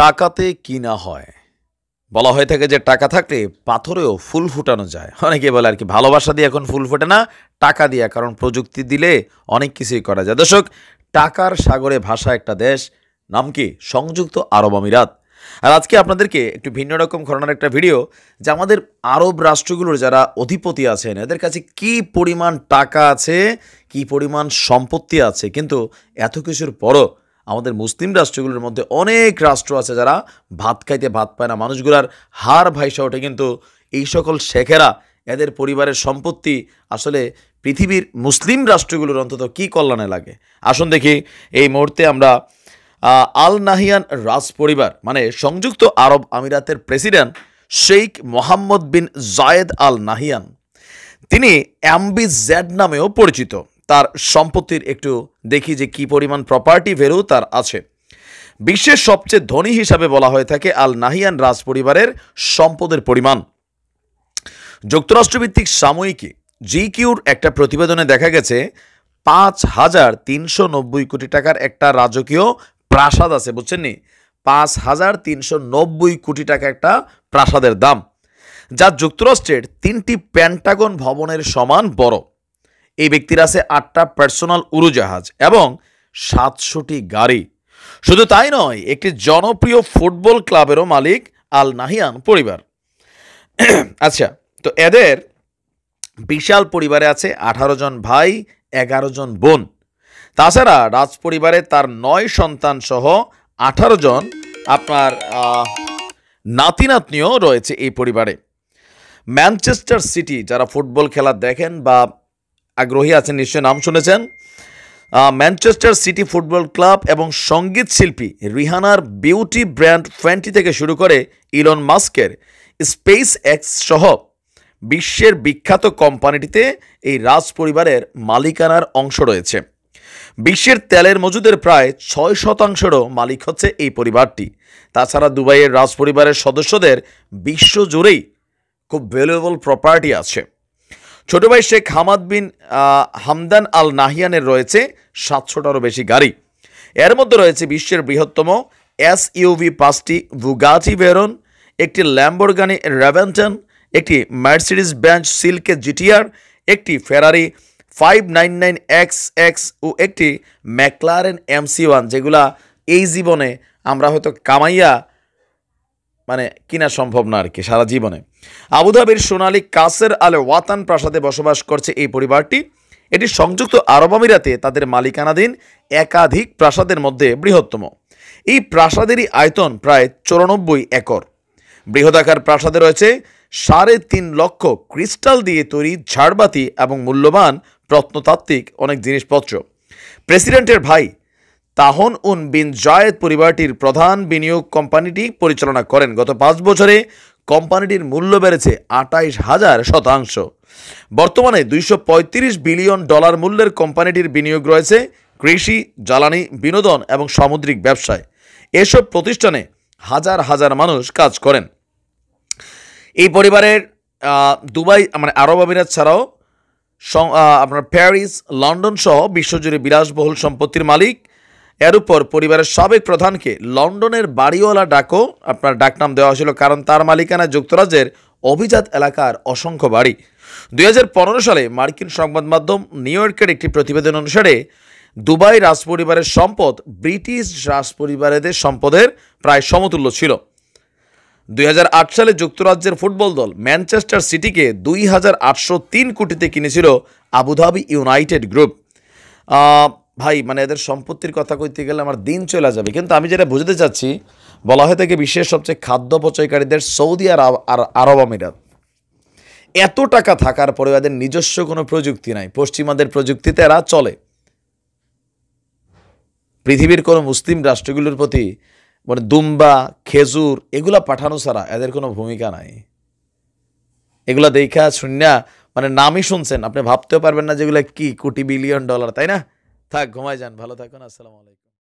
টাকাতে কিনা হয় বলা হয়ে থাকে যে টাকা থাকলে পাথরেও ফুল ফুটানো যায় অনেকে বলে আর কি ভালোবাসা দিয়ে এখন ফুল ফোটে না টাকা দিয়ে কারণ প্রযুক্তি দিলে অনেক কিছুই করা যায় দর্শক টাকার সাগরে ভাষা একটা দেশ নাম কি সংযুক্ত আরব আমিরাত আর আজকে আপনাদেরকে একটু ভিন্ন রকম ঘটনার একটা ভিডিও যে আমাদের আরব রাষ্ট্রগুলোর যারা অধিপতি আছেন এদের কাছে কি পরিমাণ টাকা আছে কি পরিমাণ সম্পত্তি আছে কিন্তু এত কিছুর পরও আমাদের মুসলিম রাষ্ট্রগুলোর মধ্যে অনেক রাষ্ট্র আছে যারা ভাত খাইতে ভাত পায় না মানুষগুলার হার ভাইসা ওঠে কিন্তু এই সকল শেখেরা এদের পরিবারের সম্পত্তি আসলে পৃথিবীর মুসলিম রাষ্ট্রগুলোর অন্তত কি কল্যাণে লাগে আসুন দেখি এই মুহূর্তে আমরা আল নাহিয়ান রাজ পরিবার মানে সংযুক্ত আরব আমিরাতের president Sheikh Mohammed bin Zayed Al Nahyan তিনি অ্যাম্বি জ্যাড নামেও পরিচিত তার সম্পত্তির একটু দেখি যে কি পরিমাণ প্রপার্টি ভ্যালু তার আছে বিশ্বের সবচেয়ে ধনী হিসাবে বলা হয়ে থাকে আল নাহিয়ান রাজ পরিবারের সম্পদের পরিমাণ যুক্তরাষ্ট্রভিত্তিক সাময়িকী জি কিউর একটা প্রতিবেদনে দেখা গেছে পাঁচ হাজার তিনশো নব্বই কোটি টাকার একটা রাজকীয় প্রাসাদ আছে বুঝছেন নি পাঁচ হাজার তিনশো নব্বই কোটি টাকা একটা প্রাসাদের দাম যা যুক্তরাষ্ট্রের তিনটি প্যান্টাগন ভবনের সমান বড় এই ব্যক্তির আছে আটটা পার্সোনাল উড়োজাহাজ এবং সাতশোটি গাড়ি শুধু তাই নয় একটি জনপ্রিয় ফুটবল ক্লাবেরও মালিক আল নাহিয়ান পরিবার আচ্ছা তো এদের বিশাল পরিবারে আছে আঠারো জন ভাই এগারো জন বোন তাছাড়া রাজ পরিবারে তার নয় সন্তান সহ আঠারো জন আপনার নাতি নাতনিও রয়েছে এই পরিবারে ম্যানচেস্টার সিটি যারা ফুটবল খেলা দেখেন বা আগ্রহী আছেন নিশ্চয় নাম শুনেছেন ম্যানচেস্টার সিটি ফুটবল ক্লাব এবং সঙ্গীত শিল্পী রিহানার বিউটি ব্র্যান্ড ফ্যান্টি থেকে শুরু করে ইলন মাস্কের স্পেস এক্স সহ বিশ্বের বিখ্যাত কোম্পানিটিতে এই রাজ পরিবারের মালিকানার অংশ রয়েছে বিশ্বের তেলের মজুদের প্রায় ছয় শতাংশেরও মালিক হচ্ছে এই পরিবারটি তাছাড়া দুবাইয়ের রাজ পরিবারের সদস্যদের বিশ্বজুড়েই খুব ভ্যালুয়েবল প্রপার্টি আছে ছোট ভাই শেখ হামাদ বিন হামদান আল নাহিয়ানের রয়েছে সাতশোটারও বেশি গাড়ি এর মধ্যে রয়েছে বিশ্বের বৃহত্তম এস ইউভি পাঁচটি ভুগাতি বেরন একটি ল্যাম্বোরগানি র্যাভেন্টন একটি মার্সিডিস ব্যাঞ্চ সিল্কে জিটিআর একটি Ferrari five nine nine X X ও একটি ম্যাকলারেন এমসি ওয়ান যেগুলা এই জীবনে আমরা হয়তো কামাইয়া মানে কিনা সম্ভব না আর কি সারা জীবনে আবুধাবির সোনালি কাসের আলে ওয়াতান প্রাসাদে বসবাস করছে এই পরিবারটি এটি সংযুক্ত আরব আমিরাতে তাদের মালিকানাধীন একাধিক প্রাসাদের মধ্যে বৃহত্তম এই প্রাসাদেরই আয়তন প্রায় চৌরানব্বই একর বৃহদাকার প্রাসাদে রয়েছে সাড়ে তিন লক্ষ ক্রিস্টাল দিয়ে তৈরি ঝাড়বাতি এবং মূল্যবান প্রত্নতাত্ত্বিক অনেক জিনিসপত্র প্রেসিডেন্টের ভাই তাহন উন বিন জায়েদ পরিবারটির প্রধান বিনিয়োগ কোম্পানিটি পরিচালনা করেন গত পাঁচ বছরে কোম্পানিটির মূল্য বেড়েছে আটাইশ হাজার শতাংশ বর্তমানে দুইশো বিলিয়ন ডলার মূল্যের কোম্পানিটির বিনিয়োগ রয়েছে কৃষি জ্বালানি বিনোদন এবং সামুদ্রিক ব্যবসায় এসব প্রতিষ্ঠানে হাজার হাজার মানুষ কাজ করেন এই পরিবারের দুবাই মানে আরব আমিরাত ছাড়াও আপনার প্যারিস লন্ডন সহ বিশ্বজুড়ে বিলাসবহুল সম্পত্তির মালিক এর উপর পরিবারের সাবেক প্রধানকে লন্ডনের বাড়িওয়ালা ডাকও আপনার ডাকনাম দেওয়া হয়েছিল কারণ তার মালিকানা যুক্তরাজ্যের অভিজাত এলাকার অসংখ্য বাড়ি দুই সালে মার্কিন সংবাদ মাধ্যম নিউ ইয়র্কের একটি প্রতিবেদন অনুসারে দুবাই রাজপরিবারের সম্পদ ব্রিটিশ রাজপরিবারেদের সম্পদের প্রায় সমতুল্য ছিল দুই সালে যুক্তরাজ্যের ফুটবল দল ম্যানচেস্টার সিটিকে দুই কোটিতে কিনেছিল আবুধাবি ইউনাইটেড গ্রুপ ভাই মানে এদের সম্পত্তির কথা কইতে গেলে আমার দিন চলে যাবে কিন্তু আমি যেটা বুঝতে চাচ্ছি বলা হয়ে থাকে বিশ্বের সবচেয়ে খাদ্য পচয়কারীদের সৌদি আর আরব আমিরাত এত টাকা থাকার পরে এদের নিজস্ব কোনো প্রযুক্তি নাই পশ্চিমাদের প্রযুক্তিতে এরা চলে পৃথিবীর কোনো মুসলিম রাষ্ট্রগুলোর প্রতি মানে দুম্বা খেজুর এগুলা পাঠানো ছাড়া এদের কোনো ভূমিকা নাই এগুলা দেখা শুনিয়া মানে নামই শুনছেন আপনি ভাবতেও পারবেন না যেগুলো কি কোটি বিলিয়ন ডলার তাই না থাক ঘুমাই যান ভালো থাকুন আসসালামু আলাইকুম